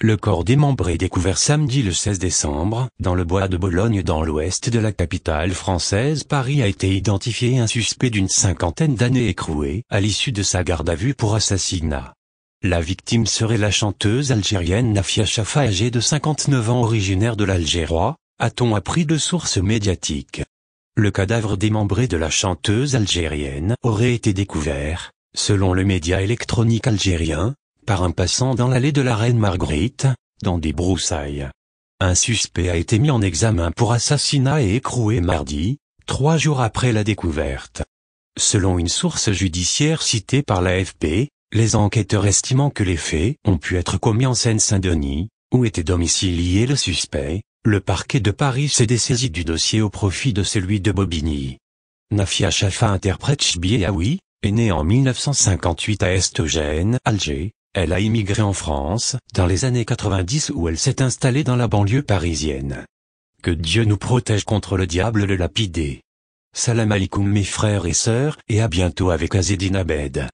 Le corps démembré découvert samedi le 16 décembre, dans le bois de Bologne dans l'ouest de la capitale française Paris a été identifié un suspect d'une cinquantaine d'années écroué à l'issue de sa garde à vue pour assassinat. La victime serait la chanteuse algérienne Nafia Chafa âgée de 59 ans originaire de l'Algérois, a-t-on appris de sources médiatiques. Le cadavre démembré de la chanteuse algérienne aurait été découvert, selon le média électronique algérien, par un passant dans l'allée de la reine Marguerite, dans des broussailles. Un suspect a été mis en examen pour assassinat et écroué mardi, trois jours après la découverte. Selon une source judiciaire citée par l'AFP, les enquêteurs estimant que les faits ont pu être commis en Seine-Saint-Denis, où était domicilié le suspect, le parquet de Paris s'est dessaisi du dossier au profit de celui de Bobigny. Nafia Shafa, interprète Chbiaoui, est né en 1958 à Estogène, Alger, elle a immigré en France, dans les années 90 où elle s'est installée dans la banlieue parisienne. Que Dieu nous protège contre le diable le lapidé. Salam alaikum mes frères et sœurs, et à bientôt avec Azedine Abed.